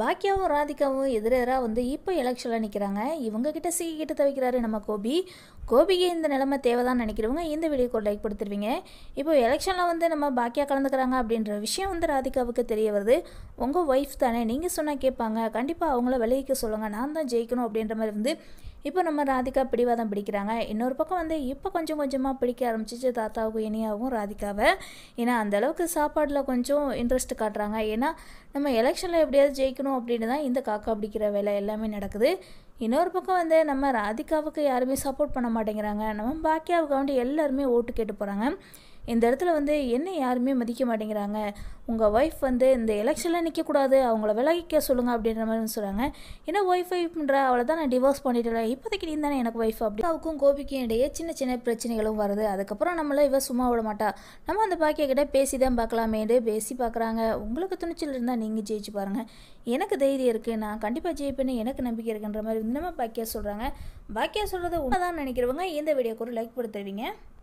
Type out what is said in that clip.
பாக்கியாவும் ராதிகாவும் எதிரெதிராக வந்து இப்போ எலெக்ஷனில் நிற்கிறாங்க இவங்கக்கிட்ட கிட்ட தவிக்கிறாரு நம்ம கோபி கோபிக்கு இந்த நிலைமை தேவைதான் நினைக்கிறவங்க இந்த வீடியோ லைக் கொடுத்துருவீங்க இப்போ எலெக்ஷனில் வந்து நம்ம பாக்கியா கலந்துக்கிறாங்க அப்படின்ற விஷயம் வந்து ராதிகாவுக்கு தெரிய வருது உங்கள் ஒய்ஃப் தானே நீங்கள் சொன்னால் கேட்பாங்க கண்டிப்பாக அவங்கள விளைவிக்க சொல்லுங்கள் நான் தான் ஜெயிக்கணும் அப்படின்ற மாதிரி வந்து இப்போ நம்ம ராதிகா பிடிவாதம் பிடிக்கிறாங்க இன்னொரு பக்கம் வந்து இப்போ கொஞ்சம் கொஞ்சமாக பிடிக்க ஆரம்பிச்சிச்சு தாத்தாவுக்கு இனியாவும் ராதிகாவை ஏன்னா அந்தளவுக்கு சாப்பாடில் கொஞ்சம் இன்ட்ரெஸ்ட் காட்டுறாங்க ஏன்னா நம்ம எலெக்ஷனில் எப்படியாவது ஜெயிக்கணும் அப்படின்னு தான் இந்த காக்கா பிடிக்கிற வேலை எல்லாமே நடக்குது இன்னொரு பக்கம் வந்து நம்ம ராதிகாவுக்கு யாருமே சப்போர்ட் பண்ண மாட்டேங்கிறாங்க நம்ம பாக்கியாவுக்கு வந்து எல்லாருமே ஓட்டு கேட்டு போகிறாங்க இந்த இடத்துல வந்து என்ன யாருமே மதிக்க மாட்டேங்கிறாங்க உங்கள் ஒய்ஃப் வந்து இந்த எலெக்ஷனில் நிற்கக்கூடாது அவங்கள விலகிக்க சொல்லுங்கள் அப்படின்ற மாதிரி சொல்கிறாங்க ஏன்னா ஒய்ஃப் ஒய்ஃப்ன்ற அவளை தான் நான் டிவோர்ஸ் பண்ணிட்டேன் இப்போதைக்கு நீ தானே எனக்கு ஒய்ஃப் அப்படி அவுக்கும் கோபிக்கும் இடையே சின்ன சின்ன பிரச்சனைகளும் வருது அதுக்கப்புறம் நம்மள இவ சும்மா விட மாட்டா நம்ம அந்த பாக்கிய கிட்ட பேசி தான் பார்க்கலாமேன்னு பேசி பார்க்குறாங்க உங்களுக்கு துணிச்சல் இருந்தால் நீங்கள் ஜெயிச்சு பாருங்கள் எனக்கு தைரியம் இருக்குது நான் கண்டிப்பாக ஜெயிப்பேன்னு எனக்கு நம்பிக்கை இருக்குன்ற மாதிரி இன்னமும் பாக்கியா சொல்கிறாங்க பாக்கியா சொல்கிறது உண்மை தான் நினைக்கிறவங்க இந்த வீடியோக்கு ஒரு லைக் கொடுத்துருவீங்க